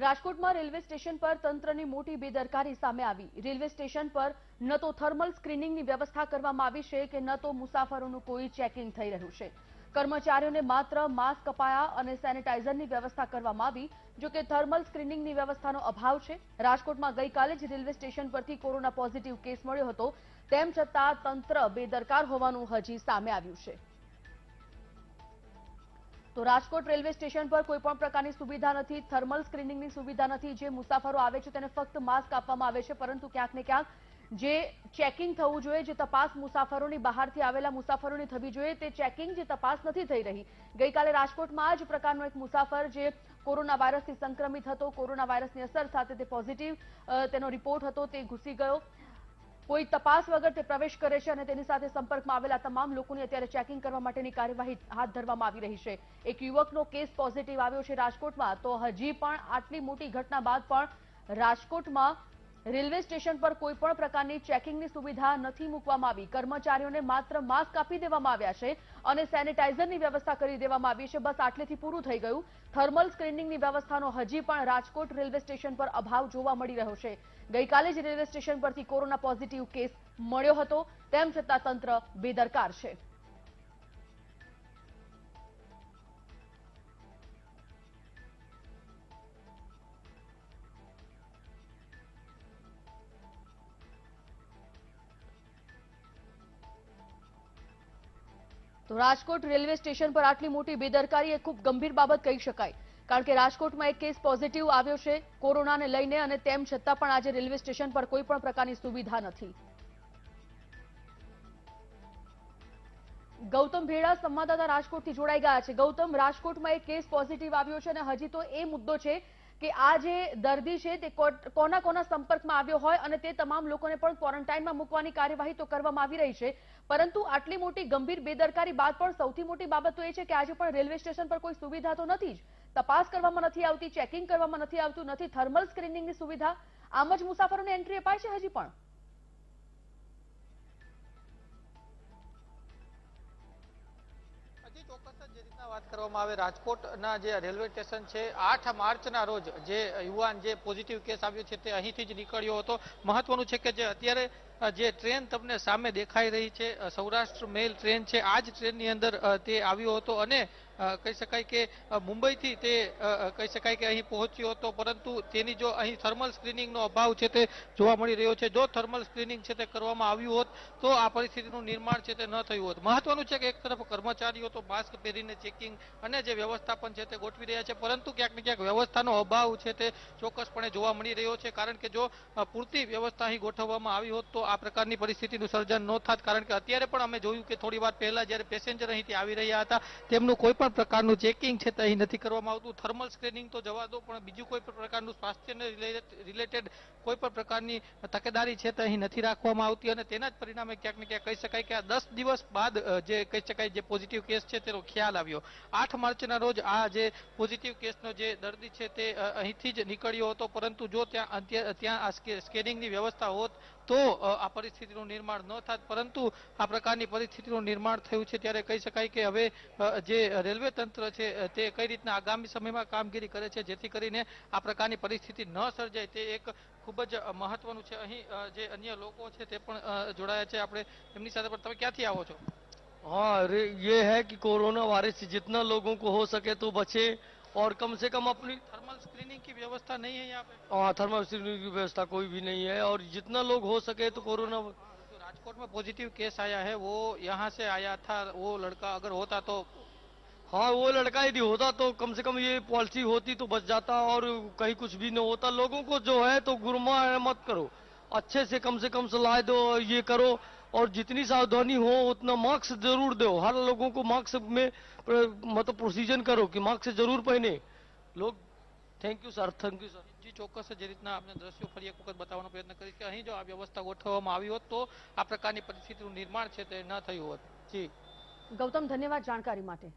રાજકોટમાં railway station પર તંત્રની મોટી બેદરકારી સામે આવી રેલવે સ્ટેશન પર ન તો થર્મલ સ્ક્રીનિંગની વ્યવસ્થા કરવામાં આવી છે કે ન તો મુસાફરોનું કોઈ ચેકિંગ થઈ રહ્યું છે કર્મચારીઓને માત્ર માસ્ક અપાયા અને સેનેટાઇઝરની વ્યવસ્થા કરવામાં આવી જો કે થર્મલ સ્ક્રીનિંગની વ્યવસ્થાનો અભાવ છે રાજકોટમાં ગઈકાલે જ રેલવે સ્ટેશન પરથી કોરોના પોઝિટિવ કેસ મળ્યો હતો તેમ છતાં તંત્ર બેદરકાર હોવાનું હજી સામે આવ્યું છે તો રાજકોટ રેલવે સ્ટેશન પર કોઈ પણ પ્રકારની સુવિધા નથી થર્મલ સ્ક્રીનિંગની સુવિધા નથી જે મુસાફરો આવે છે તેને ફક્ત માસ્ક આપવામાં આવે છે પરંતુ ક્યાંક ને ક્યાંક જે ચેકિંગ થવું જોઈએ જે તપાસ મુસાફરોની બહારથી આવેલા મુસાફરોની થવી જોઈએ તે ચેકિંગ જે તપાસ નથી થઈ રહી ગઈકાલે રાજકોટમાં આ જ પ્રકારનો એક મુસાફર જે કોરોના વાયરસથી સંક્રમિત હતો કોરોના વાયરસની અસર સાથે તે પોઝિટિવ તેનો રિપોર્ટ હતો તે ઘૂસી ગયો કોઈ તપાસ વગર તે પ્રવેશ કરે છે અને તેની સાથે સંપર્કમાં આવેલા તમામ લોકોની અત્યારે ચેકિંગ કરવા માટેની કાર્યવાહી હાથ ધરવામાં આવી રહી છે એક યુવકનો કેસ પોઝિટિવ આવ્યો છે રાજકોટમાં તો હજી પણ આટલી મોટી ઘટના બાદ પણ રાજકોટમાં રેલવે સ્ટેશન પર કોઈ પણ પ્રકારની ચેકિંગની સુવિધા નથી મૂકવામાં આવી કર્મચારીઓને માત્ર માસ્ક આપી દેવામાં આવ્યા છે અને સેનિટાઈઝરની વ્યવસ્થા કરી દેવામાં આવી છે બસ આટલેથી પૂરું થઈ ગયું થર્મલ સ્ક્રીનિંગની વ્યવસ્થાનો હજી પણ રાજકોટ રેલવે સ્ટેશન પર અભાવ જોવા મળી રહ્યો છે ગઈકાલે જ રેલવે સ્ટેશન પરથી કોરોના પોઝિટિવ કેસ મળ્યો હતો તેમ છતાં તંત્ર બેદરકાર છે તો રાજકોટ રેલવે સ્ટેશન પર આટલી મોટી બેદરકારી એ ખૂબ ગંભીર બાબત કહી શકાય કારણ કે રાજકોટમાં એક કેસ પોઝિટિવ આવ્યો છે કોરોનાને લઈને અને તેમ છતાં પણ આજે રેલવે સ્ટેશન પર કોઈ પણ પ્રકારની સુવિધા નથી ગૌતમ ભેડા સંવાદદાતા રાજકોટથી જોડાઈ ગયા છે ગૌતમ રાજકોટમાં એક કેસ પોઝિટિવ આવ્યો છે અને હજી તો એ મુદ્દો છે કે આ જે દર્દી છે તે કોના કોના સંપર્કમાં આવ્યો હોય અને તે તમામ લોકોને પણ ક્વોરન્ટાઇનમાં મૂકવાની કાર્યવાહી તો કરવામાં આવી રહી છે પરંતુ આટલી મોટી ગંભીર બેદરકારી બાદ પણ સૌથી મોટી બાબત તો એ છે કે આજે પણ રેલવે સ્ટેશન પર કોઈ સુવિધા તો નથી જ તપાસ કરવામાં નથી આવતી ચેકિંગ કરવામાં નથી આવતું નથી થર્મલ સ્ક્રીનિંગની સુવિધા આમ જ મુસાફરોને એન્ટ્રી અપાય છે હજી પણ વાત કરવામાં આવે રાજકોટના જે રેલવે સ્ટેશન છે આઠ માર્ચના રોજ જે યુવાન જે પોઝિટિવ કેસ આવ્યો છે તે અહીંથી જ નીકળ્યો હતો મહત્વનું છે કે જે અત્યારે જે ટ્રેન તમને સામે દેખાઈ રહી છે સૌરાષ્ટ્ર મેલ ટ્રેન છે આ જ ટ્રેનની અંદર તે આવ્યો હતો અને કહી શકાય કે મુંબઈથી તે કહી શકાય કે અહીં પહોંચ્યો હતો પરંતુ તેની જો અહીં થર્મલ સ્ક્રીનિંગનો અભાવ છે તે જોવા મળી રહ્યો છે જો થર્મલ સ્ક્રીનિંગ છે તે કરવામાં આવ્યું હોત તો આ પરિસ્થિતિનું નિર્માણ છે તે ન થયું હોત મહત્વનું છે કે એક તરફ કર્મચારીઓ તો માસ્ક પહેરીને ચેકિંગ અને જે વ્યવસ્થાપન છે તે ગોઠવી રહ્યા છે પરંતુ ક્યાંક ને ક્યાંક વ્યવસ્થાનો અભાવ છે તે ચોક્કસપણે જોવા મળી રહ્યો છે કારણ કે જો પૂરતી વ્યવસ્થા અહીં ગોઠવવામાં આવી હોત તો આ પ્રકારની પરિસ્થિતિનું સર્જન ન થાત કારણ કે અત્યારે પણ અમે જોયું કે થોડી વાર પહેલા જ્યારે પેસેન્જર અહીંથી આવી રહ્યા હતા તેમનું કોઈ પણ પ્રકારનું ચેકિંગ છે તે અહીં નથી કરવામાં આવતું થર્મલ સ્ક્રીનિંગ તો જવા દો પણ બીજું કોઈ પણ પ્રકારનું સ્વાસ્થ્યને રિલેટેડ કોઈ પણ પ્રકારની તકેદારી છે તે અહીં નથી રાખવામાં આવતી અને તેના જ પરિણામે ક્યાંક ને ક્યાંક કહી શકાય કે આ દસ દિવસ બાદ જે કહી શકાય જે પોઝિટિવ કેસ છે તેનો ખ્યાલ આવ્યો આઠ માર્ચના રોજ આ જે પોઝિટિવ કેસનો જે દર્દી છે તે અહીંથી જ નીકળ્યો હતો પરંતુ જો ત્યાં ત્યાં આ સ્કેનિંગની વ્યવસ્થા હોત તો આ પરિસ્થિતિનું નિર્માણ ન થાત પરંતુ આ પ્રકારની પરિસ્થિતિનું નિર્માણ થયું છે ત્યારે કહી શકાય કે હવે જે રેલવે તંત્ર છે તે કઈ રીતના આગામી સમયમાં કામગીરી કરે છે જેથી કરીને આ પ્રકારની પરિસ્થિતિ ન સર્જાય તે એક ખૂબ જ મહત્વનું છે અહીં જે અન્ય લોકો છે તે પણ જોડાયા છે આપણે એમની સાથે પણ તમે ક્યાંથી આવો છો હા अरे ये है कि कोरोना वायरस से जितना लोगों को हो सके तो बचे और कम की व्यवस्था नहीं है यहाँ पे हाँ थर्मल स्क्रीनिंग की व्यवस्था कोई भी नहीं है और जितना लोग हो सके तो कोरोना राजकोट में पॉजिटिव केस आया है वो यहाँ से आया था वो लड़का अगर होता तो हाँ वो लड़का यदि होता तो कम से कम ये पॉलिसी होती तो बच जाता और कहीं कुछ भी नहीं होता लोगों को जो है तो गुरमा मत करो अच्छे से कम से कम सलाह दो ये करो और जितनी सावधानी हो उतना मास्क जरूर दो हर लोगों को मास्क में मतलब प्रोसीजन करो कि मास्क जरूर पहने लोग thank you sir thank you sir જી ચોક્કસ જે રીતના આપણે દ્રશ્યો ફરી એક વખત બતાવવાનો પ્રયત્ન કરીશ કે અહીં જો આ વ્યવસ્થા ગોઠવવામાં આવી હોત તો આ પ્રકારની પરિસ્થિતિનું નિર્માણ છે તે ન થયું હોત જી ગૌતમ ધન્યવાદ જાણકારી માટે